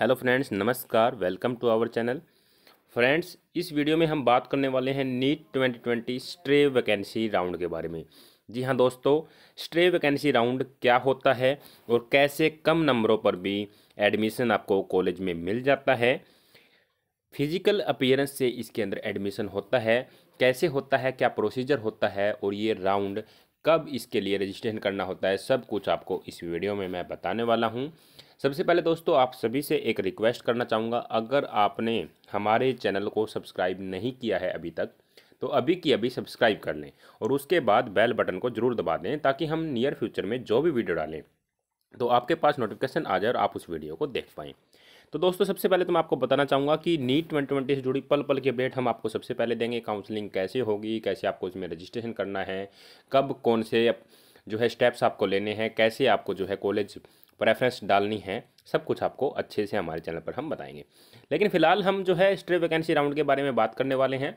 hello friends नमस्कार welcome to our channel friends इस video में हम बात करने वाले हैं नीट 2020 स्ट्रे वैकेंसी राउंड के बारे में जी हाँ दोस्तों स्ट्रे वैकेंसी राउंड क्या होता है और कैसे कम नंबरों पर भी एडमिशन आपको कॉलेज में मिल जाता है फिजिकल अपियरेंस से इसके अंदर एडमिशन होता है कैसे होता है क्या प्रोसीजर होता है और ये राउंड कब इसके लिए रजिस्ट्रेशन करना होता है सब कुछ आपको इस वीडियो में मैं बताने वाला हूँ सबसे पहले दोस्तों आप सभी से एक रिक्वेस्ट करना चाहूँगा अगर आपने हमारे चैनल को सब्सक्राइब नहीं किया है अभी तक तो अभी की अभी सब्सक्राइब कर लें और उसके बाद बेल बटन को जरूर दबा दें ताकि हम नियर फ्यूचर में जो भी वीडियो डालें तो आपके पास नोटिफिकेशन आ जाए और आप उस वीडियो को देख पाएँ तो दोस्तों सबसे पहले तो मैं आपको बताना चाहूँगा कि नीट ट्वेंटी ट्वेंटी से जुड़ी पल पल की अपडेट हम आपको सबसे पहले देंगे काउंसलिंग कैसे होगी कैसे आपको उसमें रजिस्ट्रेशन करना है कब कौन से जो है स्टेप्स आपको लेने हैं कैसे आपको जो है कॉलेज प्रेफरेंस डालनी है सब कुछ आपको अच्छे से हमारे चैनल पर हम बताएंगे लेकिन फिलहाल हम जो है स्ट्रे वैकेंसी राउंड के बारे में बात करने वाले हैं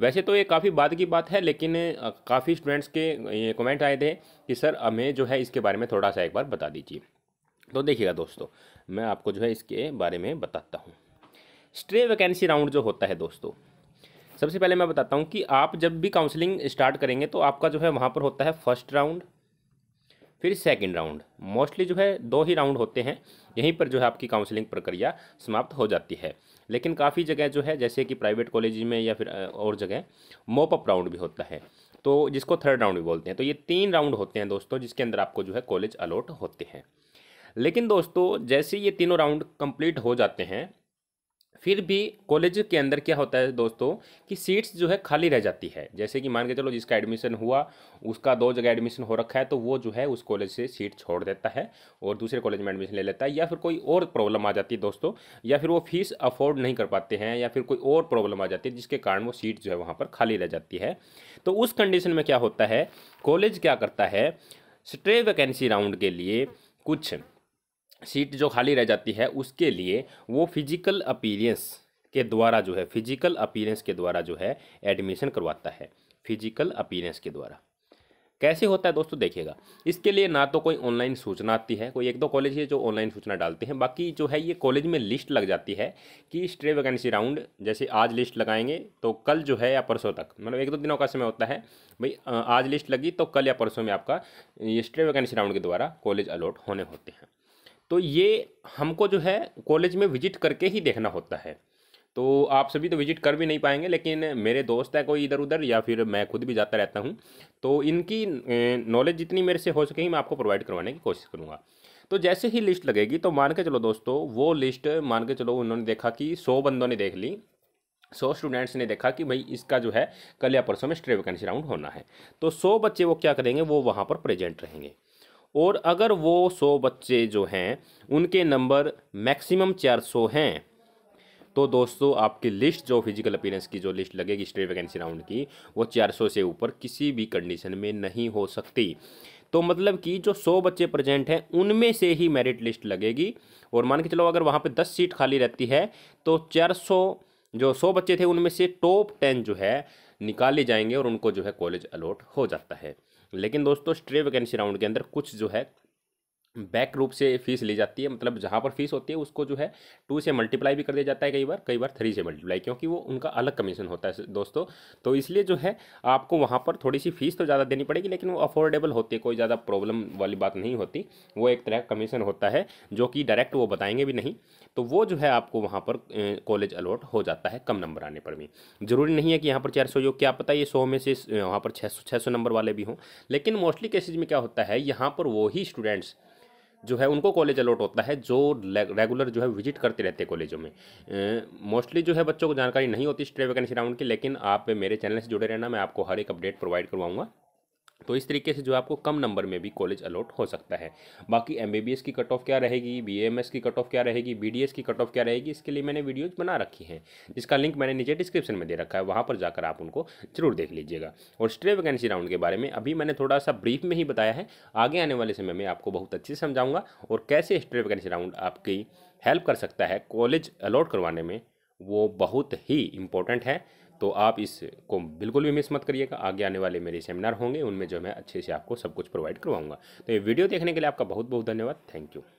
वैसे तो ये काफ़ी बाद की बात है लेकिन काफ़ी स्टूडेंट्स के ये कमेंट आए थे कि सर हमें जो है इसके बारे में थोड़ा सा एक बार बता दीजिए तो देखिएगा दोस्तों मैं आपको जो है इसके बारे में बताता हूँ स्ट्रे वैकेंसी राउंड जो होता है दोस्तों सबसे पहले मैं बताता हूँ कि आप जब भी काउंसलिंग स्टार्ट करेंगे तो आपका जो है वहाँ पर होता है फर्स्ट राउंड फिर सेकंड राउंड मोस्टली जो है दो ही राउंड होते हैं यहीं पर जो है आपकी काउंसलिंग प्रक्रिया समाप्त हो जाती है लेकिन काफ़ी जगह जो है जैसे कि प्राइवेट कॉलेज में या फिर और जगह मोपअप राउंड भी होता है तो जिसको थर्ड राउंड भी बोलते हैं तो ये तीन राउंड होते हैं दोस्तों जिसके अंदर आपको जो है कॉलेज अलॉट होते हैं लेकिन दोस्तों जैसे ये तीनों राउंड कंप्लीट हो जाते हैं फिर भी कॉलेज के अंदर क्या होता है दोस्तों कि सीट्स जो है खाली रह जाती है जैसे कि मान के चलो जिसका एडमिशन हुआ उसका दो जगह एडमिशन हो रखा है तो वो जो है उस कॉलेज से सीट छोड़ देता है और दूसरे कॉलेज में एडमिशन ले लेता है या फिर कोई और प्रॉब्लम आ जाती है दोस्तों या फिर वो फीस अफोर्ड नहीं कर पाते हैं या फिर कोई और प्रॉब्लम आ जाती है जिसके कारण वो सीट जो है वहाँ पर खाली रह जाती है तो उस कंडीशन में क्या होता है कॉलेज क्या करता है स्ट्रे वैकेंसी राउंड के लिए कुछ सीट जो खाली रह जाती है उसके लिए वो फिजिकल अपीरेंस के द्वारा जो है फिजिकल अपीरेंस के द्वारा जो है एडमिशन करवाता है फिजिकल अपीरेंस के द्वारा कैसे होता है दोस्तों देखिएगा इसके लिए ना तो कोई ऑनलाइन सूचना आती है कोई एक दो कॉलेज है जो ऑनलाइन सूचना डालते हैं बाकी जो है ये कॉलेज में लिस्ट लग जाती है कि स्ट्रे वैकेंसी राउंड जैसे आज लिस्ट लगाएंगे तो कल जो है या परसों तक मतलब एक दो दिनों का समय होता है भाई आज लिस्ट लगी तो कल या परसों में आपका ये स्ट्रे वैकेंसी राउंड के द्वारा कॉलेज अलॉट होने होते हैं तो ये हमको जो है कॉलेज में विजिट करके ही देखना होता है तो आप सभी तो विजिट कर भी नहीं पाएंगे लेकिन मेरे दोस्त है कोई इधर उधर या फिर मैं खुद भी जाता रहता हूँ तो इनकी नॉलेज जितनी मेरे से हो सके मैं आपको प्रोवाइड करवाने की कोशिश करूँगा तो जैसे ही लिस्ट लगेगी तो मान के चलो दोस्तों वो लिस्ट मान के चलो उन्होंने देखा कि सौ बंदों ने देख ली सौ स्टूडेंट्स ने देखा कि भाई इसका जो है कल या परसों में स्ट्रे वैकेंसी राउंड होना है तो सौ बच्चे वो क्या करेंगे वो वहाँ पर प्रेजेंट रहेंगे और अगर वो सौ बच्चे जो हैं उनके नंबर मैक्सिमम चार सौ हैं तो दोस्तों आपकी लिस्ट जो फिजिकल अपीरेंस की जो लिस्ट लगेगी स्टेट वैकेंसी राउंड की वो चार सौ से ऊपर किसी भी कंडीशन में नहीं हो सकती तो मतलब कि जो सौ बच्चे प्रेजेंट हैं उनमें से ही मेरिट लिस्ट लगेगी और मान के चलो अगर वहाँ पर दस सीट खाली रहती है तो सौ जो सौ बच्चे थे उनमें से टॉप टेन जो है निकाले जाएंगे और उनको जो है कॉलेज अलॉट हो जाता है लेकिन दोस्तों स्ट्रे वैकेंसी राउंड के अंदर कुछ जो है बैक रूप से फीस ली जाती है मतलब जहाँ पर फीस होती है उसको जो है टू से मल्टीप्लाई भी कर दिया जाता है कई बार कई बार थ्री से मल्टीप्लाई क्योंकि वो उनका अलग कमीशन होता है दोस्तों तो इसलिए जो है आपको वहाँ पर थोड़ी सी फीस तो ज़्यादा देनी पड़ेगी लेकिन वो अफोर्डेबल होती है कोई ज़्यादा प्रॉब्लम वाली बात नहीं होती वो एक तरह का कमीशन होता है जो कि डायरेक्ट वो बताएंगे भी नहीं तो वो जो है आपको वहाँ पर कॉलेज अलॉट हो जाता है कम नंबर आने पर भी ज़रूरी नहीं है कि यहाँ पर चार सौ योग क्या पता ये सौ में से वहाँ पर छः सौ नंबर वाले भी हों लेकिन मोस्टली केसेज में क्या होता है यहाँ पर वो ही स्टूडेंट्स जो है उनको कॉलेज अलॉट होता है जो रेगुलर जो है विजिट करते रहते हैं कॉलेजों में मोस्टली जो है बच्चों को जानकारी नहीं होती स्ट्रे वैकेंसी राउंड की लेकिन आप मेरे चैनल से जुड़े रहना मैं आपको हर एक अपडेट प्रोवाइड करवाऊंगा तो इस तरीके से जो आपको कम नंबर में भी कॉलेज अलॉट हो सकता है बाकी एम की कट ऑफ क्या रहेगी बी की कट ऑफ क्या रहेगी बी की कट ऑफ क्या रहेगी इसके लिए मैंने वीडियोज़ बना रखी हैं जिसका लिंक मैंने नीचे डिस्क्रिप्शन में दे रखा है वहाँ पर जाकर आप उनको जरूर देख लीजिएगा और स्ट्रे वैकेंसी राउंड के बारे में अभी मैंने थोड़ा सा ब्रीफ में ही बताया है आगे आने वाले समय में आपको बहुत अच्छे से समझाऊंगा और कैसे स्ट्रे वैकेंसी राउंड आपकी हेल्प कर सकता है कॉलेज अलॉट करवाने में वो बहुत ही इम्पोर्टेंट है तो आप इसको बिल्कुल भी मिस मत करिएगा आगे आने वाले मेरे सेमिनार होंगे उनमें जो मैं अच्छे से आपको सब कुछ प्रोवाइड करवाऊंगा तो ये वीडियो देखने के लिए आपका बहुत बहुत धन्यवाद थैंक यू